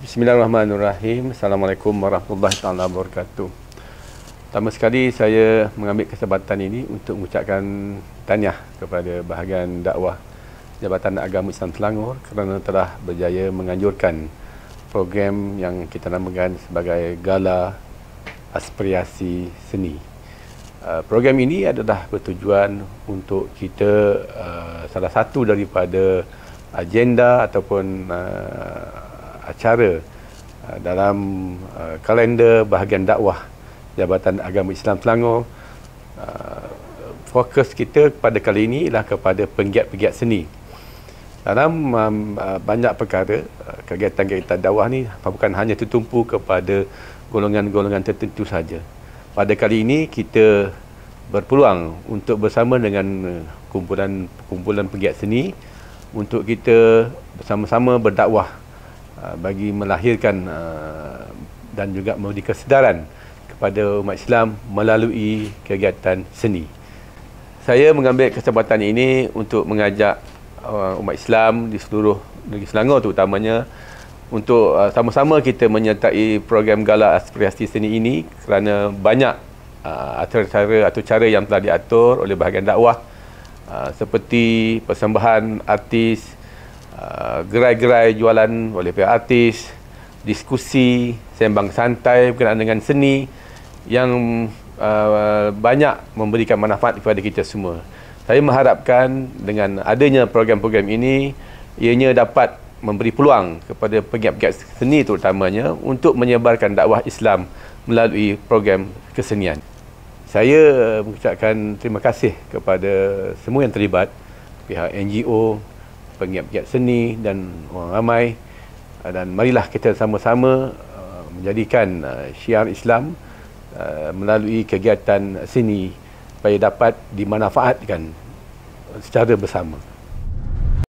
Bismillahirrahmanirrahim. Assalamualaikum warahmatullahi taala wabarakatuh. Pertama sekali saya mengambil kesempatan ini untuk mengucapkan tahniah kepada bahagian dakwah Jabatan Agama Islam Selangor kerana telah berjaya menganjurkan program yang kita namakan sebagai Gala Aspirasi Seni. Uh, program ini adalah bertujuan untuk kita uh, salah satu daripada agenda ataupun uh, acara uh, dalam uh, kalender bahagian dakwah Jabatan Agama Islam Selangor. Uh, fokus kita pada kali ini ialah kepada penggiat-penggiat seni. Dalam um, uh, banyak perkara, uh, kegiatan-kegiatan dakwah ni bukan hanya tertumpu kepada golongan-golongan tertentu saja. Pada kali ini kita berpeluang untuk bersama dengan kumpulan-kumpulan uh, penggiat seni untuk kita bersama-sama berdakwah Uh, bagi melahirkan uh, dan juga memberi kesedaran kepada umat Islam melalui kegiatan seni. Saya mengambil kesempatan ini untuk mengajak uh, umat Islam di seluruh negeri Selangor terutamanya untuk sama-sama kita menyertai program Gala Aspirasi Seni ini kerana banyak acara-acara atau cara yang telah diatur oleh bahagian dakwah seperti persembahan artis, Ah, gerai-gerai jualan oleh pihak artis, diskusi, sembang santai berkenaan dengan seni yang uh, banyak memberikan manfaat kepada kita semua. Saya mengharapkan dengan adanya program-program ini, ianya dapat memberi peluang kepada pegiat-pegiat seni terutamanya untuk menyebarkan dakwah Islam melalui program kesenian. Saya mengucapkan terima kasih kepada semua yang terlibat, pihak NGO, penggiat-penggiat seni dan orang ramai ah, dan marilah kita sama-sama ah, menjadikan ah, syiar Islam melalui kegiatan seni supaya dapat dimanfaatkan secara bersama.